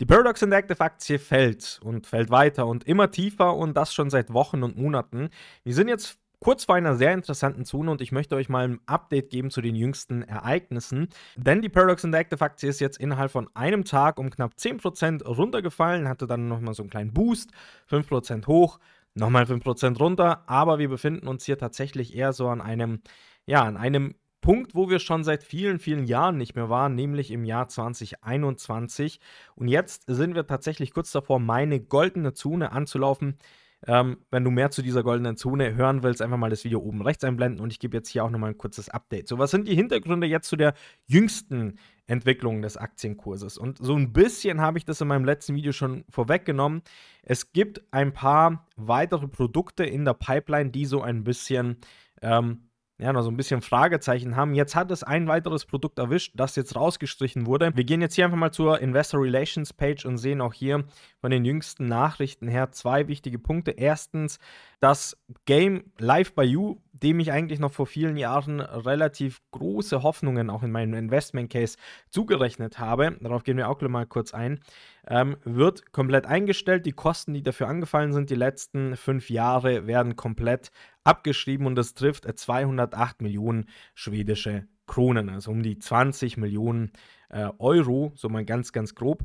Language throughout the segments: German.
Die Paradox Interactive Aktie fällt und fällt weiter und immer tiefer und das schon seit Wochen und Monaten. Wir sind jetzt kurz vor einer sehr interessanten Zone und ich möchte euch mal ein Update geben zu den jüngsten Ereignissen, denn die Paradox Interactive Aktie ist jetzt innerhalb von einem Tag um knapp 10% runtergefallen, hatte dann nochmal so einen kleinen Boost, 5% hoch, nochmal 5% runter, aber wir befinden uns hier tatsächlich eher so an einem, ja, an einem Punkt, wo wir schon seit vielen, vielen Jahren nicht mehr waren, nämlich im Jahr 2021. Und jetzt sind wir tatsächlich kurz davor, meine goldene Zone anzulaufen. Ähm, wenn du mehr zu dieser goldenen Zone hören willst, einfach mal das Video oben rechts einblenden und ich gebe jetzt hier auch nochmal ein kurzes Update. So, was sind die Hintergründe jetzt zu der jüngsten Entwicklung des Aktienkurses? Und so ein bisschen habe ich das in meinem letzten Video schon vorweggenommen. Es gibt ein paar weitere Produkte in der Pipeline, die so ein bisschen ähm, ja, noch so ein bisschen Fragezeichen haben. Jetzt hat es ein weiteres Produkt erwischt, das jetzt rausgestrichen wurde. Wir gehen jetzt hier einfach mal zur Investor Relations Page und sehen auch hier von den jüngsten Nachrichten her zwei wichtige Punkte. Erstens, das Game Live by You dem ich eigentlich noch vor vielen Jahren relativ große Hoffnungen auch in meinem Investment Case zugerechnet habe, darauf gehen wir auch gleich mal kurz ein, ähm, wird komplett eingestellt. Die Kosten, die dafür angefallen sind, die letzten fünf Jahre werden komplett abgeschrieben und das trifft 208 Millionen schwedische Kronen, also um die 20 Millionen äh, Euro, so mal ganz, ganz grob.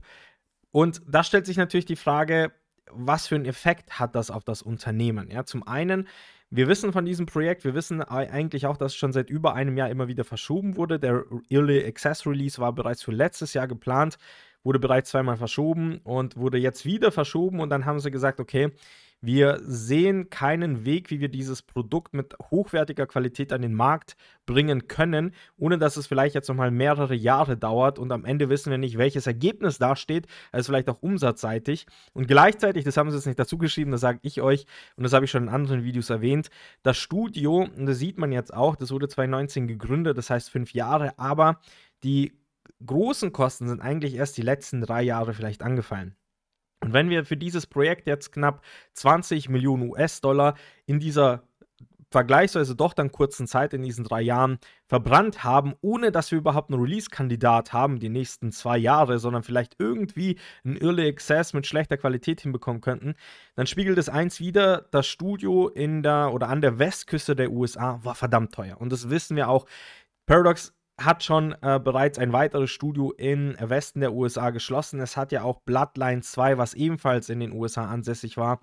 Und da stellt sich natürlich die Frage, was für einen Effekt hat das auf das Unternehmen? Ja, zum einen wir wissen von diesem Projekt, wir wissen eigentlich auch, dass es schon seit über einem Jahr immer wieder verschoben wurde. Der Early Access Release war bereits für letztes Jahr geplant, wurde bereits zweimal verschoben und wurde jetzt wieder verschoben. Und dann haben sie gesagt, okay, wir sehen keinen Weg, wie wir dieses Produkt mit hochwertiger Qualität an den Markt bringen können, ohne dass es vielleicht jetzt nochmal mehrere Jahre dauert und am Ende wissen wir nicht, welches Ergebnis dasteht, also vielleicht auch umsatzseitig. Und gleichzeitig, das haben sie jetzt nicht dazu geschrieben, das sage ich euch und das habe ich schon in anderen Videos erwähnt, das Studio, und das sieht man jetzt auch, das wurde 2019 gegründet, das heißt fünf Jahre, aber die großen Kosten sind eigentlich erst die letzten drei Jahre vielleicht angefallen. Und wenn wir für dieses Projekt jetzt knapp 20 Millionen US-Dollar in dieser vergleichsweise doch dann kurzen Zeit in diesen drei Jahren verbrannt haben, ohne dass wir überhaupt einen Release-Kandidat haben die nächsten zwei Jahre, sondern vielleicht irgendwie einen Early Access mit schlechter Qualität hinbekommen könnten, dann spiegelt es eins wieder, das Studio in der oder an der Westküste der USA war verdammt teuer. Und das wissen wir auch. Paradox hat schon äh, bereits ein weiteres Studio im äh, Westen der USA geschlossen. Es hat ja auch Bloodline 2, was ebenfalls in den USA ansässig war,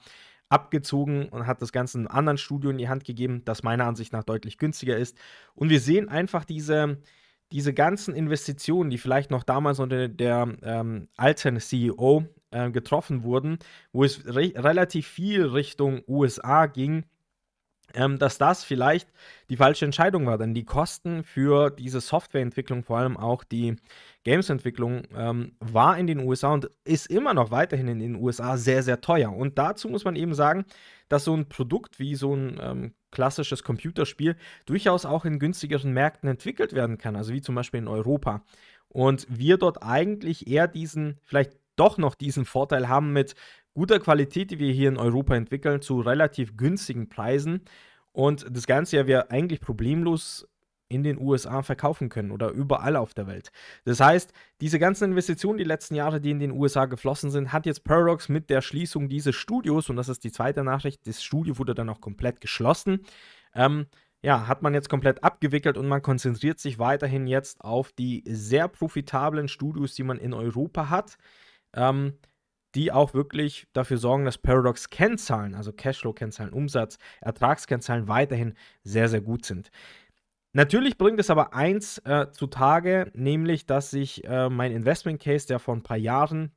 abgezogen und hat das Ganze einem anderen Studio in die Hand gegeben, das meiner Ansicht nach deutlich günstiger ist. Und wir sehen einfach diese, diese ganzen Investitionen, die vielleicht noch damals unter der ähm, alten CEO äh, getroffen wurden, wo es re relativ viel Richtung USA ging, ähm, dass das vielleicht die falsche Entscheidung war, denn die Kosten für diese Softwareentwicklung, vor allem auch die Gamesentwicklung, ähm, war in den USA und ist immer noch weiterhin in den USA sehr, sehr teuer. Und dazu muss man eben sagen, dass so ein Produkt wie so ein ähm, klassisches Computerspiel durchaus auch in günstigeren Märkten entwickelt werden kann, also wie zum Beispiel in Europa. Und wir dort eigentlich eher diesen, vielleicht doch noch diesen Vorteil haben mit guter Qualität, die wir hier in Europa entwickeln, zu relativ günstigen Preisen. Und das Ganze ja wir eigentlich problemlos in den USA verkaufen können oder überall auf der Welt. Das heißt, diese ganzen Investitionen, die letzten Jahre, die in den USA geflossen sind, hat jetzt Paradox mit der Schließung dieses Studios, und das ist die zweite Nachricht, das Studio wurde dann auch komplett geschlossen, ähm, ja, hat man jetzt komplett abgewickelt und man konzentriert sich weiterhin jetzt auf die sehr profitablen Studios, die man in Europa hat. Ähm, die auch wirklich dafür sorgen, dass Paradox Kennzahlen, also Cashflow-Kennzahlen, Umsatz, Ertragskennzahlen weiterhin sehr, sehr gut sind. Natürlich bringt es aber eins äh, zutage, nämlich, dass sich äh, mein Investment Case, der vor ein paar Jahren,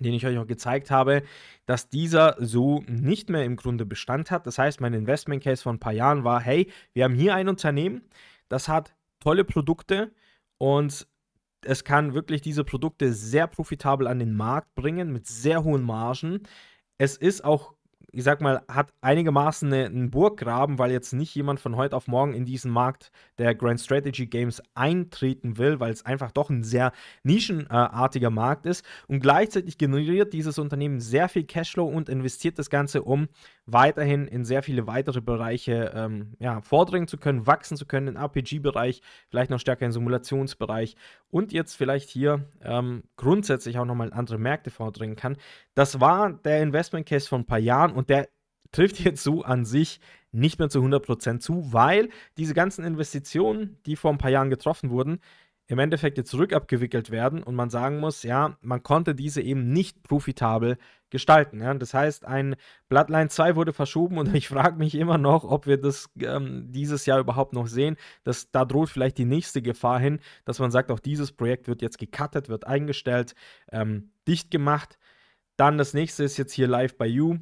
den ich euch auch gezeigt habe, dass dieser so nicht mehr im Grunde Bestand hat. Das heißt, mein Investment Case vor ein paar Jahren war, hey, wir haben hier ein Unternehmen, das hat tolle Produkte und es kann wirklich diese Produkte sehr profitabel an den Markt bringen mit sehr hohen Margen. Es ist auch ich sag mal, hat einigermaßen ne, einen Burggraben, weil jetzt nicht jemand von heute auf morgen in diesen Markt der Grand Strategy Games eintreten will, weil es einfach doch ein sehr nischenartiger Markt ist. Und gleichzeitig generiert dieses Unternehmen sehr viel Cashflow und investiert das Ganze, um weiterhin in sehr viele weitere Bereiche ähm, ja, vordringen zu können, wachsen zu können, im RPG-Bereich, vielleicht noch stärker im Simulationsbereich und jetzt vielleicht hier ähm, grundsätzlich auch nochmal in andere Märkte vordringen kann. Das war der Investment Case von ein paar Jahren und und der trifft jetzt so an sich nicht mehr zu 100% zu, weil diese ganzen Investitionen, die vor ein paar Jahren getroffen wurden, im Endeffekt jetzt rückabgewickelt werden und man sagen muss, ja, man konnte diese eben nicht profitabel gestalten. Ja. Das heißt, ein Bloodline 2 wurde verschoben und ich frage mich immer noch, ob wir das ähm, dieses Jahr überhaupt noch sehen. Das, da droht vielleicht die nächste Gefahr hin, dass man sagt, auch dieses Projekt wird jetzt gecuttet, wird eingestellt, ähm, dicht gemacht. Dann das nächste ist jetzt hier live bei You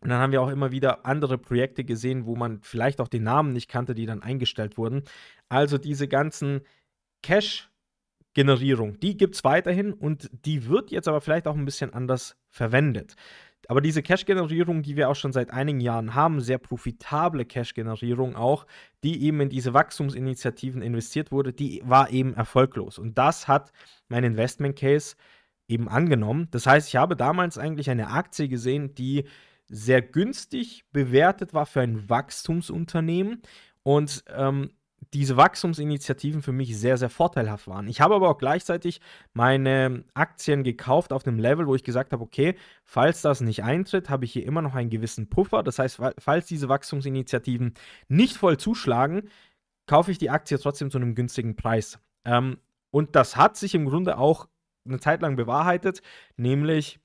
und dann haben wir auch immer wieder andere Projekte gesehen, wo man vielleicht auch den Namen nicht kannte, die dann eingestellt wurden. Also diese ganzen cash generierung die gibt es weiterhin und die wird jetzt aber vielleicht auch ein bisschen anders verwendet. Aber diese cash generierung die wir auch schon seit einigen Jahren haben, sehr profitable cash generierung auch, die eben in diese Wachstumsinitiativen investiert wurde, die war eben erfolglos. Und das hat mein Investment Case eben angenommen. Das heißt, ich habe damals eigentlich eine Aktie gesehen, die sehr günstig bewertet war für ein Wachstumsunternehmen und ähm, diese Wachstumsinitiativen für mich sehr, sehr vorteilhaft waren. Ich habe aber auch gleichzeitig meine Aktien gekauft auf einem Level, wo ich gesagt habe, okay, falls das nicht eintritt, habe ich hier immer noch einen gewissen Puffer. Das heißt, falls diese Wachstumsinitiativen nicht voll zuschlagen, kaufe ich die Aktie trotzdem zu einem günstigen Preis. Ähm, und das hat sich im Grunde auch eine Zeit lang bewahrheitet, nämlich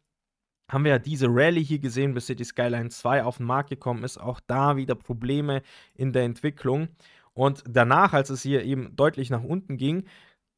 haben wir ja diese Rallye hier gesehen, bis City Skyline 2 auf den Markt gekommen ist. Auch da wieder Probleme in der Entwicklung. Und danach, als es hier eben deutlich nach unten ging,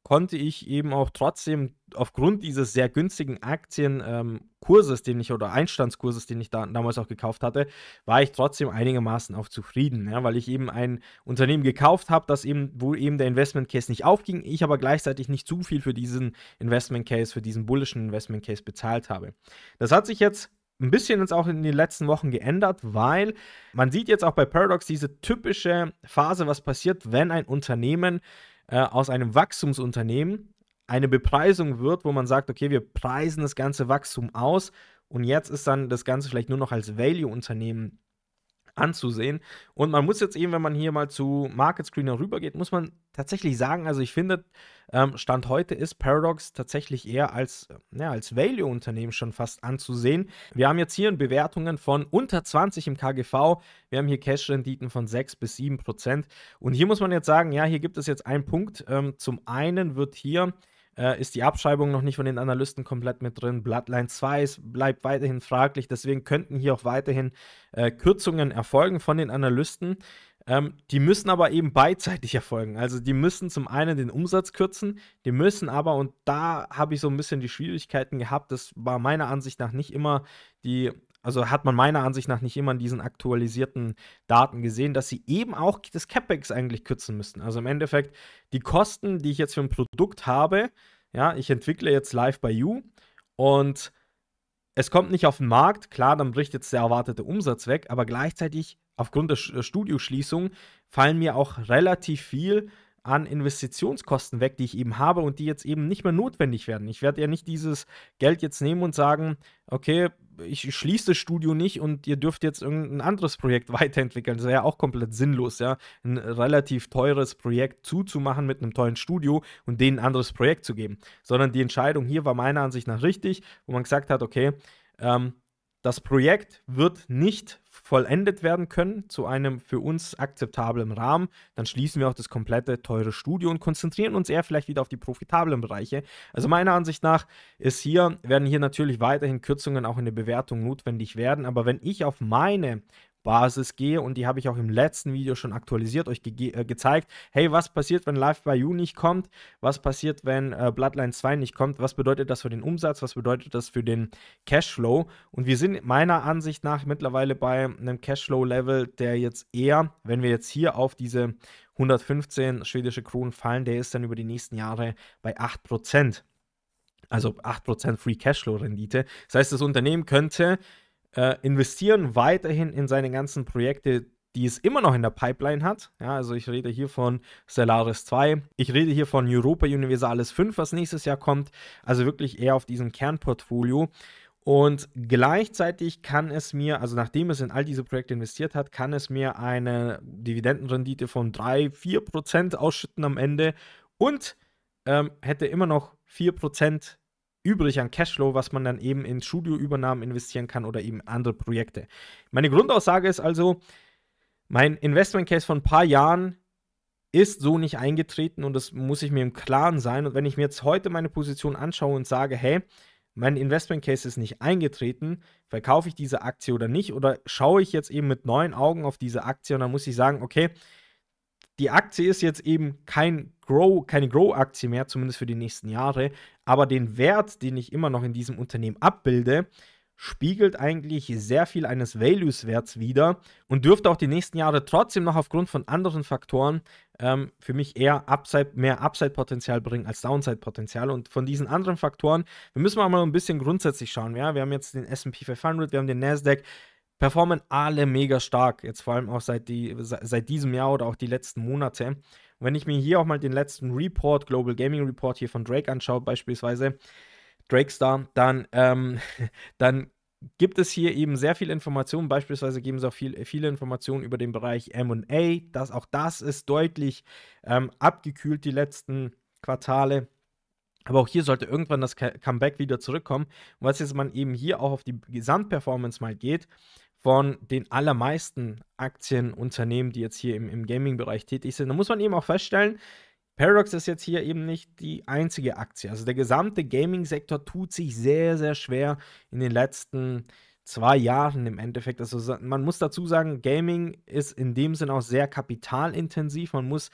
konnte ich eben auch trotzdem aufgrund dieses sehr günstigen Aktienkurses, ähm, den ich oder Einstandskurses, den ich da, damals auch gekauft hatte, war ich trotzdem einigermaßen auch zufrieden, ja, weil ich eben ein Unternehmen gekauft habe, das eben, wo eben der Investment Case nicht aufging, ich aber gleichzeitig nicht zu viel für diesen Investment Case, für diesen bullischen Investment Case bezahlt habe. Das hat sich jetzt ein bisschen jetzt auch in den letzten Wochen geändert, weil man sieht jetzt auch bei Paradox diese typische Phase, was passiert, wenn ein Unternehmen äh, aus einem Wachstumsunternehmen eine Bepreisung wird, wo man sagt, okay, wir preisen das ganze Wachstum aus und jetzt ist dann das Ganze vielleicht nur noch als Value-Unternehmen anzusehen. Und man muss jetzt eben, wenn man hier mal zu Market Screener rübergeht, muss man tatsächlich sagen, also ich finde, ähm, Stand heute ist Paradox tatsächlich eher als, äh, ja, als Value-Unternehmen schon fast anzusehen. Wir haben jetzt hier in Bewertungen von unter 20 im KGV. Wir haben hier Cash-Renditen von 6 bis 7 Prozent. Und hier muss man jetzt sagen, ja, hier gibt es jetzt einen Punkt. Ähm, zum einen wird hier äh, ist die Abschreibung noch nicht von den Analysten komplett mit drin. Bloodline 2 ist, bleibt weiterhin fraglich. Deswegen könnten hier auch weiterhin äh, Kürzungen erfolgen von den Analysten. Ähm, die müssen aber eben beidseitig erfolgen. Also die müssen zum einen den Umsatz kürzen, die müssen aber, und da habe ich so ein bisschen die Schwierigkeiten gehabt, das war meiner Ansicht nach nicht immer die also hat man meiner Ansicht nach nicht immer in diesen aktualisierten Daten gesehen, dass sie eben auch das CapEx eigentlich kürzen müssten. Also im Endeffekt die Kosten, die ich jetzt für ein Produkt habe, ja, ich entwickle jetzt live bei You und es kommt nicht auf den Markt, klar, dann bricht jetzt der erwartete Umsatz weg, aber gleichzeitig aufgrund der äh, Studioschließung fallen mir auch relativ viel an Investitionskosten weg, die ich eben habe und die jetzt eben nicht mehr notwendig werden. Ich werde ja nicht dieses Geld jetzt nehmen und sagen, okay, ich schließe das Studio nicht und ihr dürft jetzt irgendein anderes Projekt weiterentwickeln. Das wäre ja auch komplett sinnlos, ja. Ein relativ teures Projekt zuzumachen mit einem tollen Studio und denen ein anderes Projekt zu geben. Sondern die Entscheidung hier war meiner Ansicht nach richtig, wo man gesagt hat, okay, ähm, das Projekt wird nicht vollendet werden können zu einem für uns akzeptablen Rahmen, dann schließen wir auch das komplette teure Studio und konzentrieren uns eher vielleicht wieder auf die profitablen Bereiche. Also meiner Ansicht nach ist hier, werden hier natürlich weiterhin Kürzungen auch in der Bewertung notwendig werden, aber wenn ich auf meine basis gehe und die habe ich auch im letzten Video schon aktualisiert, euch ge äh, gezeigt. Hey, was passiert, wenn Live by You nicht kommt? Was passiert, wenn äh, Bloodline 2 nicht kommt? Was bedeutet das für den Umsatz? Was bedeutet das für den Cashflow? Und wir sind meiner Ansicht nach mittlerweile bei einem Cashflow-Level, der jetzt eher, wenn wir jetzt hier auf diese 115 schwedische Kronen fallen, der ist dann über die nächsten Jahre bei 8%. Also 8% Free Cashflow-Rendite. Das heißt, das Unternehmen könnte äh, investieren weiterhin in seine ganzen Projekte, die es immer noch in der Pipeline hat. Ja, also ich rede hier von Stellaris 2, ich rede hier von Europa Universalis 5, was nächstes Jahr kommt, also wirklich eher auf diesem Kernportfolio. Und gleichzeitig kann es mir, also nachdem es in all diese Projekte investiert hat, kann es mir eine Dividendenrendite von 3, 4 ausschütten am Ende und ähm, hätte immer noch 4 übrig an Cashflow, was man dann eben in Studioübernahmen investieren kann oder eben andere Projekte. Meine Grundaussage ist also, mein Investment Case von ein paar Jahren ist so nicht eingetreten und das muss ich mir im Klaren sein. Und wenn ich mir jetzt heute meine Position anschaue und sage, hey, mein Investment Case ist nicht eingetreten, verkaufe ich diese Aktie oder nicht? Oder schaue ich jetzt eben mit neuen Augen auf diese Aktie und dann muss ich sagen, okay, die Aktie ist jetzt eben kein Grow, keine Grow-Aktie mehr, zumindest für die nächsten Jahre. Aber den Wert, den ich immer noch in diesem Unternehmen abbilde, spiegelt eigentlich sehr viel eines Values-Werts wider und dürfte auch die nächsten Jahre trotzdem noch aufgrund von anderen Faktoren ähm, für mich eher Upside, mehr Upside-Potenzial bringen als Downside-Potenzial. Und von diesen anderen Faktoren, wir müssen mal ein bisschen grundsätzlich schauen. Ja? Wir haben jetzt den SP 500, wir haben den NASDAQ performen alle mega stark, jetzt vor allem auch seit, die, seit diesem Jahr oder auch die letzten Monate. Und wenn ich mir hier auch mal den letzten Report, Global Gaming Report hier von Drake anschaue, beispielsweise, Drake Star, dann, ähm, dann gibt es hier eben sehr viel Informationen. Beispielsweise geben sie auch viel, viele Informationen über den Bereich MA. Das, auch das ist deutlich ähm, abgekühlt die letzten Quartale. Aber auch hier sollte irgendwann das Comeback wieder zurückkommen. Und was jetzt man eben hier auch auf die Gesamtperformance mal geht, von den allermeisten Aktienunternehmen, die jetzt hier im, im Gaming-Bereich tätig sind. Da muss man eben auch feststellen, Paradox ist jetzt hier eben nicht die einzige Aktie. Also der gesamte Gaming-Sektor tut sich sehr, sehr schwer in den letzten zwei Jahren im Endeffekt. Also man muss dazu sagen, Gaming ist in dem Sinn auch sehr kapitalintensiv. Man muss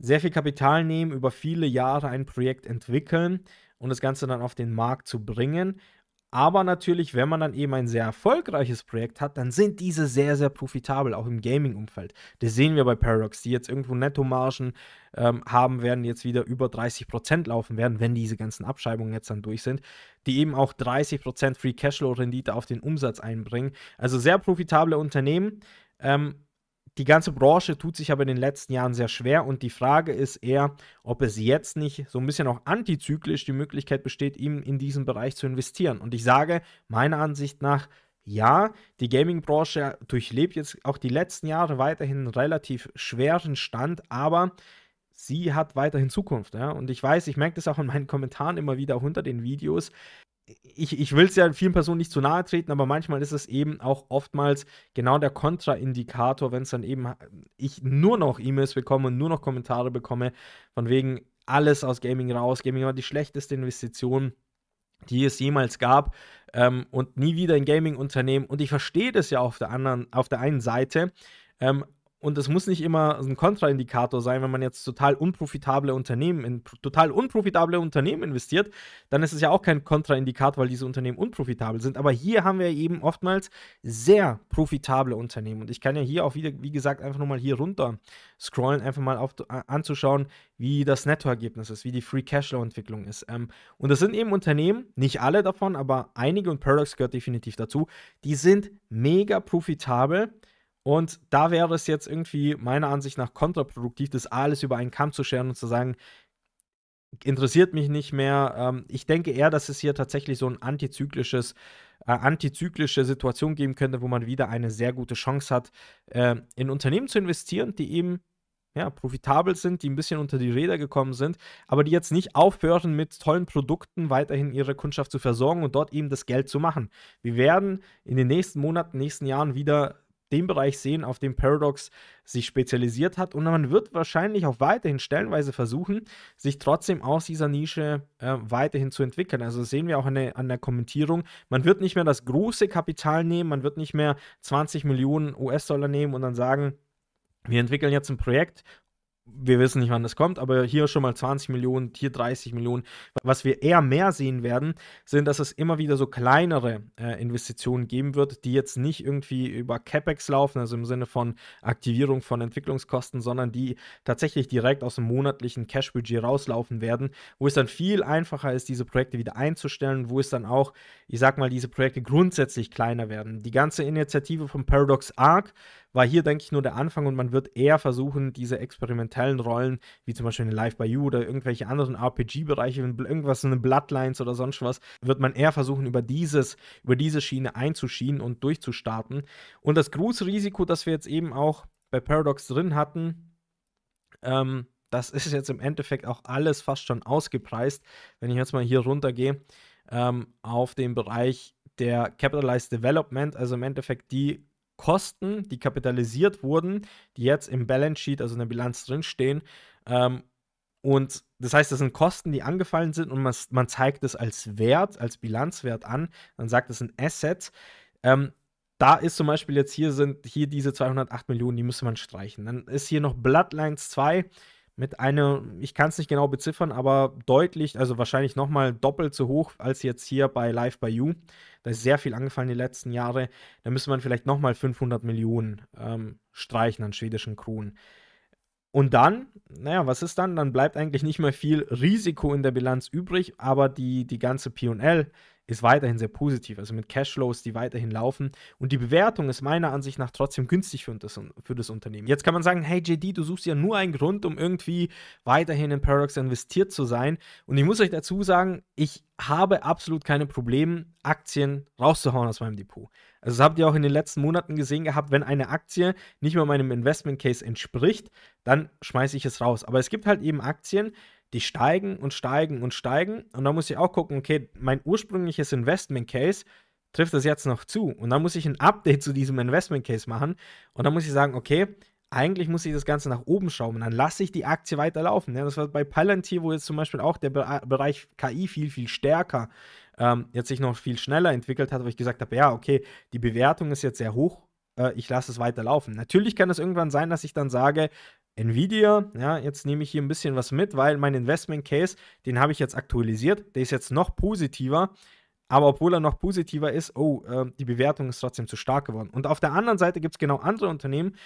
sehr viel Kapital nehmen, über viele Jahre ein Projekt entwickeln und das Ganze dann auf den Markt zu bringen. Aber natürlich, wenn man dann eben ein sehr erfolgreiches Projekt hat, dann sind diese sehr, sehr profitabel, auch im Gaming-Umfeld. Das sehen wir bei Paradox, die jetzt irgendwo Nettomargen ähm, haben werden, jetzt wieder über 30% laufen werden, wenn diese ganzen Abschreibungen jetzt dann durch sind, die eben auch 30% Free Cashflow-Rendite auf den Umsatz einbringen. Also sehr profitable Unternehmen. Ähm, die ganze Branche tut sich aber in den letzten Jahren sehr schwer und die Frage ist eher, ob es jetzt nicht so ein bisschen auch antizyklisch die Möglichkeit besteht, ihm in diesen Bereich zu investieren. Und ich sage meiner Ansicht nach, ja, die Gaming-Branche durchlebt jetzt auch die letzten Jahre weiterhin einen relativ schweren Stand, aber sie hat weiterhin Zukunft. Ja? Und ich weiß, ich merke das auch in meinen Kommentaren immer wieder unter den Videos ich, ich will es ja vielen Personen nicht zu nahe treten, aber manchmal ist es eben auch oftmals genau der Kontraindikator, wenn es dann eben äh, ich nur noch E-Mails bekomme und nur noch Kommentare bekomme, von wegen alles aus Gaming raus, Gaming war die schlechteste Investition, die es jemals gab ähm, und nie wieder in Gaming-Unternehmen. Und ich verstehe das ja auf der anderen, auf der einen Seite, ähm, und es muss nicht immer ein Kontraindikator sein, wenn man jetzt total unprofitable Unternehmen in total unprofitable Unternehmen investiert, dann ist es ja auch kein Kontraindikator, weil diese Unternehmen unprofitabel sind. Aber hier haben wir eben oftmals sehr profitable Unternehmen. Und ich kann ja hier auch wieder, wie gesagt, einfach nochmal hier runter scrollen, einfach mal auf, anzuschauen, wie das Nettoergebnis ist, wie die Free Cashflow-Entwicklung ist. Ähm, und das sind eben Unternehmen, nicht alle davon, aber einige und Paradox gehört definitiv dazu, die sind mega profitabel und da wäre es jetzt irgendwie meiner Ansicht nach kontraproduktiv, das alles über einen Kamm zu scheren und zu sagen, interessiert mich nicht mehr. Ähm, ich denke eher, dass es hier tatsächlich so ein antizyklisches, äh, antizyklische Situation geben könnte, wo man wieder eine sehr gute Chance hat, äh, in Unternehmen zu investieren, die eben ja, profitabel sind, die ein bisschen unter die Räder gekommen sind, aber die jetzt nicht aufhören, mit tollen Produkten weiterhin ihre Kundschaft zu versorgen und dort eben das Geld zu machen. Wir werden in den nächsten Monaten, nächsten Jahren wieder den Bereich sehen, auf dem Paradox sich spezialisiert hat. Und man wird wahrscheinlich auch weiterhin stellenweise versuchen, sich trotzdem aus dieser Nische äh, weiterhin zu entwickeln. Also sehen wir auch an der, an der Kommentierung. Man wird nicht mehr das große Kapital nehmen, man wird nicht mehr 20 Millionen US-Dollar nehmen und dann sagen, wir entwickeln jetzt ein Projekt wir wissen nicht, wann das kommt, aber hier schon mal 20 Millionen, hier 30 Millionen. Was wir eher mehr sehen werden, sind, dass es immer wieder so kleinere äh, Investitionen geben wird, die jetzt nicht irgendwie über CapEx laufen, also im Sinne von Aktivierung von Entwicklungskosten, sondern die tatsächlich direkt aus dem monatlichen Cash-Budget rauslaufen werden, wo es dann viel einfacher ist, diese Projekte wieder einzustellen, wo es dann auch, ich sag mal, diese Projekte grundsätzlich kleiner werden. Die ganze Initiative von Paradox Arc war hier, denke ich, nur der Anfang und man wird eher versuchen, diese experimentellen Rollen, wie zum Beispiel in Live by You oder irgendwelche anderen RPG-Bereiche, irgendwas in den Bloodlines oder sonst was, wird man eher versuchen, über dieses, über diese Schiene einzuschienen und durchzustarten. Und das große Risiko, das wir jetzt eben auch bei Paradox drin hatten, ähm, das ist jetzt im Endeffekt auch alles fast schon ausgepreist. Wenn ich jetzt mal hier runtergehe ähm, auf den Bereich der Capitalized Development, also im Endeffekt die Kosten, die kapitalisiert wurden, die jetzt im Balance Sheet, also in der Bilanz drinstehen. Ähm, und das heißt, das sind Kosten, die angefallen sind und man, man zeigt es als Wert, als Bilanzwert an. Man sagt, das sind Assets. Ähm, da ist zum Beispiel jetzt hier sind hier diese 208 Millionen, die müsste man streichen. Dann ist hier noch Bloodlines 2, mit einer, ich kann es nicht genau beziffern, aber deutlich, also wahrscheinlich nochmal doppelt so hoch als jetzt hier bei Live by You. Da ist sehr viel angefallen die letzten Jahre. Da müsste man vielleicht nochmal 500 Millionen ähm, streichen an schwedischen Kronen. Und dann, naja, was ist dann? Dann bleibt eigentlich nicht mehr viel Risiko in der Bilanz übrig, aber die, die ganze PL, ist weiterhin sehr positiv, also mit Cashflows, die weiterhin laufen. Und die Bewertung ist meiner Ansicht nach trotzdem günstig für das, für das Unternehmen. Jetzt kann man sagen, hey JD, du suchst ja nur einen Grund, um irgendwie weiterhin in Paradox investiert zu sein. Und ich muss euch dazu sagen, ich habe absolut keine Probleme, Aktien rauszuhauen aus meinem Depot. Also das habt ihr auch in den letzten Monaten gesehen gehabt, wenn eine Aktie nicht mehr meinem Investment Case entspricht, dann schmeiße ich es raus. Aber es gibt halt eben Aktien, die steigen und steigen und steigen. Und da muss ich auch gucken, okay, mein ursprüngliches Investment Case trifft das jetzt noch zu. Und dann muss ich ein Update zu diesem Investment Case machen. Und dann muss ich sagen, okay, eigentlich muss ich das Ganze nach oben schrauben. Dann lasse ich die Aktie weiterlaufen. Ja, das war bei Palantir, wo jetzt zum Beispiel auch der Bereich KI viel, viel stärker ähm, jetzt sich noch viel schneller entwickelt hat, wo ich gesagt habe, ja, okay, die Bewertung ist jetzt sehr hoch. Äh, ich lasse es weiterlaufen. Natürlich kann es irgendwann sein, dass ich dann sage, Nvidia, ja, jetzt nehme ich hier ein bisschen was mit, weil mein Investment Case, den habe ich jetzt aktualisiert, der ist jetzt noch positiver. Aber obwohl er noch positiver ist, oh, äh, die Bewertung ist trotzdem zu stark geworden. Und auf der anderen Seite gibt es genau andere Unternehmen,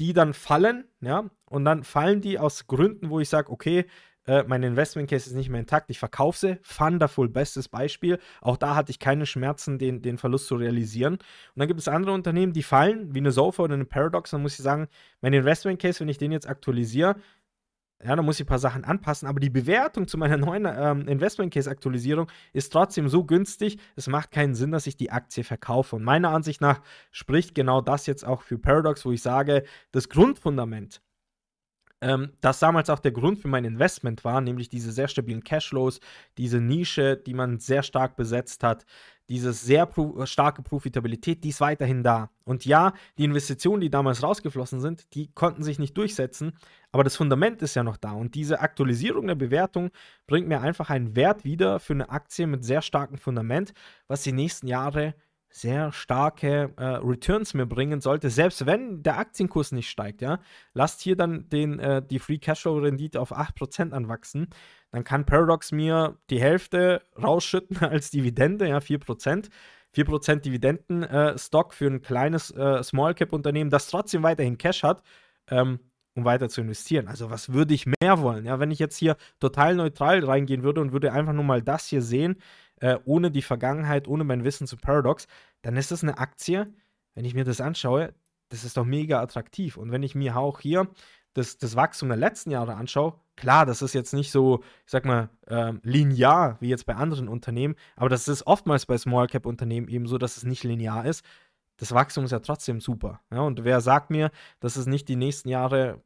die dann fallen, ja, und dann fallen die aus Gründen, wo ich sage, okay, äh, mein Investment Case ist nicht mehr intakt, ich verkaufe sie. Thunderful, bestes Beispiel. Auch da hatte ich keine Schmerzen, den, den Verlust zu realisieren. Und dann gibt es andere Unternehmen, die fallen, wie eine Sofa oder eine Paradox. Dann muss ich sagen, mein Investment Case, wenn ich den jetzt aktualisiere, ja, da muss ich ein paar Sachen anpassen, aber die Bewertung zu meiner neuen ähm, Investment Case Aktualisierung ist trotzdem so günstig, es macht keinen Sinn, dass ich die Aktie verkaufe. Und meiner Ansicht nach spricht genau das jetzt auch für Paradox, wo ich sage, das Grundfundament ähm, das damals auch der Grund für mein Investment war, nämlich diese sehr stabilen Cashflows, diese Nische, die man sehr stark besetzt hat, diese sehr pro äh, starke Profitabilität, die ist weiterhin da. Und ja, die Investitionen, die damals rausgeflossen sind, die konnten sich nicht durchsetzen, aber das Fundament ist ja noch da. Und diese Aktualisierung der Bewertung bringt mir einfach einen Wert wieder für eine Aktie mit sehr starkem Fundament, was die nächsten Jahre sehr starke äh, Returns mir bringen sollte, selbst wenn der Aktienkurs nicht steigt, ja, lasst hier dann den, äh, die Free Cashflow-Rendite auf 8% anwachsen, dann kann Paradox mir die Hälfte rausschütten als Dividende, ja, 4%. 4% Dividenden-Stock äh, für ein kleines äh, Small-Cap-Unternehmen, das trotzdem weiterhin Cash hat, ähm, um weiter zu investieren. Also was würde ich mehr wollen? Ja, wenn ich jetzt hier total neutral reingehen würde und würde einfach nur mal das hier sehen, äh, ohne die Vergangenheit, ohne mein Wissen zu Paradox, dann ist das eine Aktie, wenn ich mir das anschaue, das ist doch mega attraktiv. Und wenn ich mir auch hier das, das Wachstum der letzten Jahre anschaue, klar, das ist jetzt nicht so, ich sag mal, äh, linear wie jetzt bei anderen Unternehmen, aber das ist oftmals bei Small Cap Unternehmen eben so, dass es nicht linear ist, das Wachstum ist ja trotzdem super. Ja? Und wer sagt mir, dass es nicht die nächsten Jahre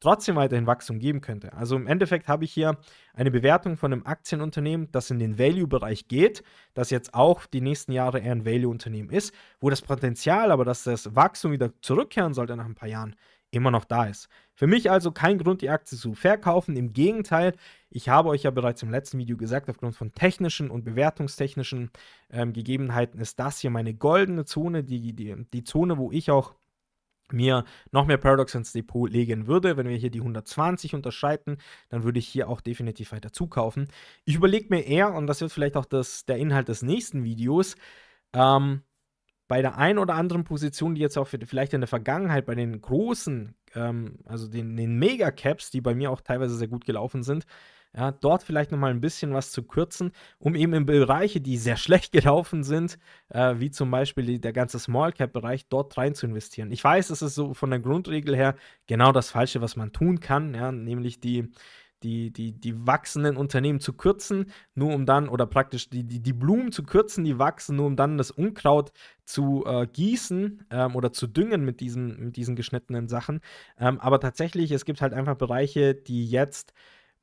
trotzdem weiterhin Wachstum geben könnte? Also im Endeffekt habe ich hier eine Bewertung von einem Aktienunternehmen, das in den Value-Bereich geht, das jetzt auch die nächsten Jahre eher ein Value-Unternehmen ist, wo das Potenzial aber, dass das Wachstum wieder zurückkehren sollte nach ein paar Jahren, immer noch da ist. Für mich also kein Grund, die Aktie zu verkaufen. Im Gegenteil, ich habe euch ja bereits im letzten Video gesagt, aufgrund von technischen und bewertungstechnischen ähm, Gegebenheiten ist das hier meine goldene Zone, die, die, die Zone, wo ich auch mir noch mehr Paradox ins Depot legen würde. Wenn wir hier die 120 unterschreiten, dann würde ich hier auch definitiv weiter zukaufen. Ich überlege mir eher, und das wird vielleicht auch das, der Inhalt des nächsten Videos, ähm, bei der einen oder anderen Position, die jetzt auch vielleicht in der Vergangenheit bei den großen, ähm, also den, den Mega-Caps, die bei mir auch teilweise sehr gut gelaufen sind, ja, dort vielleicht nochmal ein bisschen was zu kürzen, um eben in Bereiche, die sehr schlecht gelaufen sind, äh, wie zum Beispiel die, der ganze Small Cap-Bereich, dort rein zu investieren. Ich weiß, es ist so von der Grundregel her genau das Falsche, was man tun kann, ja, nämlich die, die, die, die wachsenden Unternehmen zu kürzen, nur um dann, oder praktisch die, die, die Blumen zu kürzen, die wachsen, nur um dann das Unkraut zu äh, gießen ähm, oder zu düngen mit, diesem, mit diesen geschnittenen Sachen. Ähm, aber tatsächlich, es gibt halt einfach Bereiche, die jetzt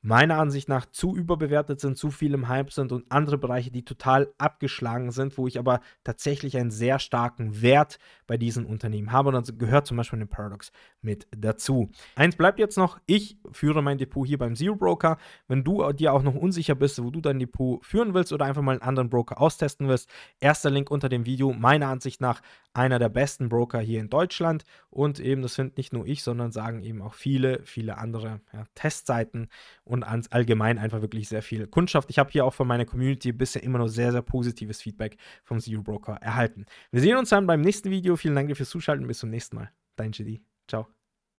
meiner Ansicht nach zu überbewertet sind, zu viel im Hype sind und andere Bereiche, die total abgeschlagen sind, wo ich aber tatsächlich einen sehr starken Wert bei diesen Unternehmen habe. Und dann gehört zum Beispiel eine Paradox mit dazu. Eins bleibt jetzt noch, ich führe mein Depot hier beim Zero Broker. Wenn du dir auch noch unsicher bist, wo du dein Depot führen willst oder einfach mal einen anderen Broker austesten willst, erster Link unter dem Video, meiner Ansicht nach einer der besten Broker hier in Deutschland. Und eben, das sind nicht nur ich, sondern sagen eben auch viele, viele andere ja, Testseiten und ans allgemein einfach wirklich sehr viel Kundschaft. Ich habe hier auch von meiner Community bisher immer nur sehr, sehr positives Feedback vom Zero Broker erhalten. Wir sehen uns dann beim nächsten Video. Vielen Dank fürs Zuschalten. Bis zum nächsten Mal. Dein GD. Ciao.